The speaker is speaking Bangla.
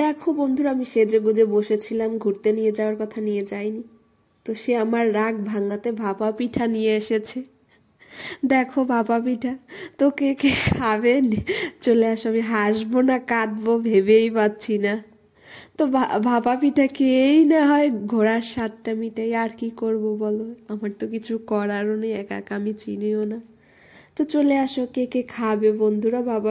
দেখো বন্ধুরা আমি সেজে গুজে বসেছিলাম ঘুরতে নিয়ে যাওয়ার কথা নিয়ে যাইনি তো সে আমার রাগ ভাঙাতে ভাপা পিঠা নিয়ে এসেছে দেখো ভাপা পিঠা তো কে কে খাবে চলে আসো আমি হাসবো না কাঁদবো ভেবেই পাচ্ছি না তো ভাপা পিঠা খেয়েই না হয় ঘোড়ার স্বাদটা মিটাই আর কি করব বলো আমার তো কিছু করারও নেই একা একা আমি চিনিও না তো চলে আসো কে কে খাবে বন্ধুরা বাবা